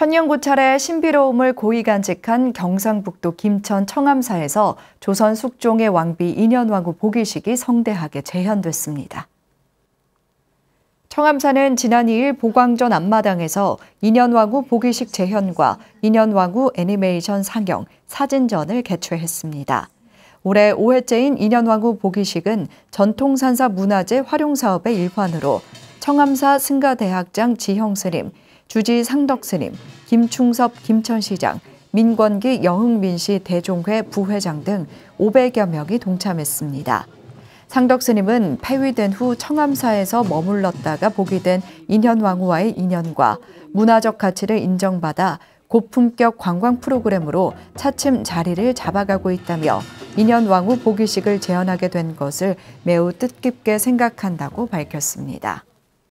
천년고찰의 신비로움을 고이 간직한 경상북도 김천 청암사에서 조선 숙종의 왕비 인현왕후 복위식이 성대하게 재현됐습니다. 청암사는 지난 2일 보광전 앞마당에서 인현왕후 복위식 재현과 인현왕후 애니메이션 상영, 사진전을 개최했습니다. 올해 5회째인 인현왕후 복위식은 전통산사 문화재 활용사업의 일환으로 청암사 승가대학장 지형스님, 주지 상덕스님, 김충섭 김천시장, 민권기 영흥민씨 대종회 부회장 등 500여 명이 동참했습니다. 상덕스님은 폐위된 후 청암사에서 머물렀다가 복위된 인현왕후와의 인연과 문화적 가치를 인정받아 고품격 관광 프로그램으로 차츰 자리를 잡아가고 있다며 인현왕후 복위식을 재현하게 된 것을 매우 뜻깊게 생각한다고 밝혔습니다.